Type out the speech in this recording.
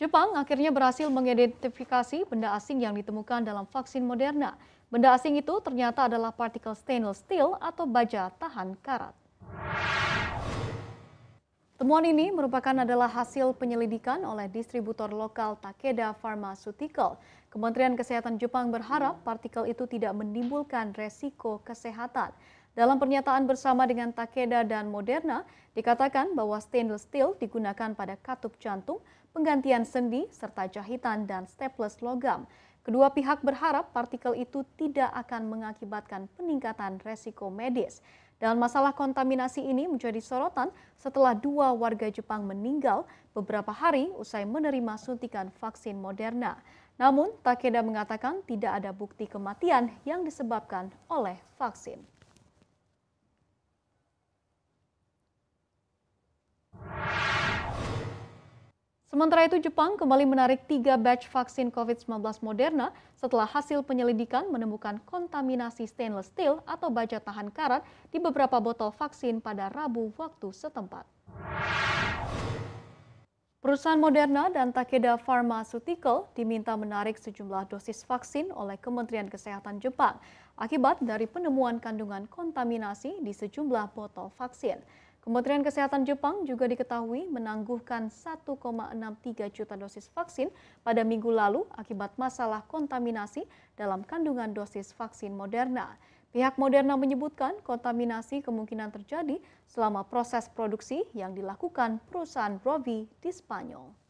Jepang akhirnya berhasil mengidentifikasi benda asing yang ditemukan dalam vaksin Moderna. Benda asing itu ternyata adalah partikel stainless steel atau baja tahan karat. Temuan ini merupakan adalah hasil penyelidikan oleh distributor lokal Takeda Pharmaceutical. Kementerian Kesehatan Jepang berharap partikel itu tidak menimbulkan resiko kesehatan. Dalam pernyataan bersama dengan Takeda dan Moderna, dikatakan bahwa stainless steel digunakan pada katup jantung, penggantian sendi, serta jahitan dan staples logam. Kedua pihak berharap partikel itu tidak akan mengakibatkan peningkatan resiko medis. Dan masalah kontaminasi ini menjadi sorotan setelah dua warga Jepang meninggal beberapa hari usai menerima suntikan vaksin Moderna. Namun, Takeda mengatakan tidak ada bukti kematian yang disebabkan oleh vaksin. Sementara itu Jepang kembali menarik tiga batch vaksin COVID-19 Moderna setelah hasil penyelidikan menemukan kontaminasi stainless steel atau baja tahan karat di beberapa botol vaksin pada Rabu waktu setempat. Perusahaan Moderna dan Takeda Pharmaceutical diminta menarik sejumlah dosis vaksin oleh Kementerian Kesehatan Jepang akibat dari penemuan kandungan kontaminasi di sejumlah botol vaksin. Kementerian Kesehatan Jepang juga diketahui menangguhkan 1,63 juta dosis vaksin pada minggu lalu akibat masalah kontaminasi dalam kandungan dosis vaksin Moderna. Pihak Moderna menyebutkan kontaminasi kemungkinan terjadi selama proses produksi yang dilakukan perusahaan Rovi di Spanyol.